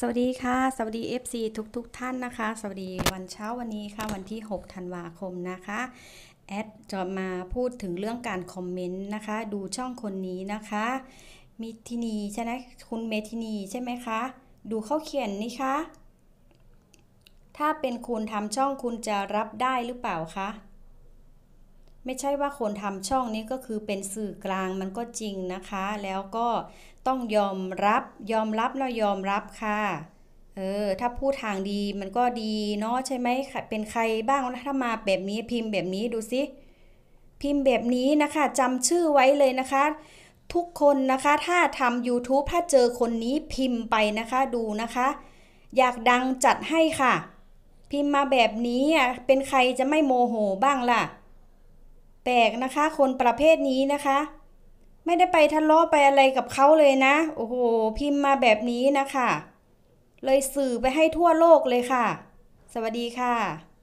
สวัสดีค่ะสวัสดี FC ทุกทุกท่านนะคะ สวัสดีวันเช้าวันนี้ค่ะ วันที่6ธันวาคมนะคะ แอดจะมาพูดถึงเรื่องการคอมเมนต์นะคะ ดูช่องคนนี้นะคะมิทินีใช่ไหมคุณเมทินีใช่ไหมคะ ดูเข้าเขียนนี่คะถ้าเป็นคุณทำช่องคุณจะรับได้หรือเปล่าคะไม่ใช่ว่าคนทำช่องนี้ก็คือเป็นสื่อกลางมันก็จริงนะคะ แล้วก็ต้องยอมรับ ยอมรับแล้วยอมรับค่ะ เออ ถ้าพูดทางดีมันก็ดีเนาะใช่ไหมเป็นใครบ้าง ถ้ามาแบบนี้พิมพ์แบบนี้ดูสิพิมพ์แบบนี้นะคะจำชื่อไว้เลยนะคะ ทุกคนนะคะ ถ้าทำ YouTube ถ้าเจอคนนี้พิมพ์ไปนะคะดูนะคะ อยากดังจัดให้ค่ะ พิมพ์มาแบบนี้เป็นใครจะไม่โมโหบ้างล่ะปลกนะคะ คนประเภทนี้นะคะ ไม่ได้ไปทะเลาะไปอะไรกับเขาเลยนะ โอ้โห พิมพ์มาแบบนี้นะคะ เลยสื่อไปให้ทั่วโลกเลยค่ะ สวัสดีค่ะ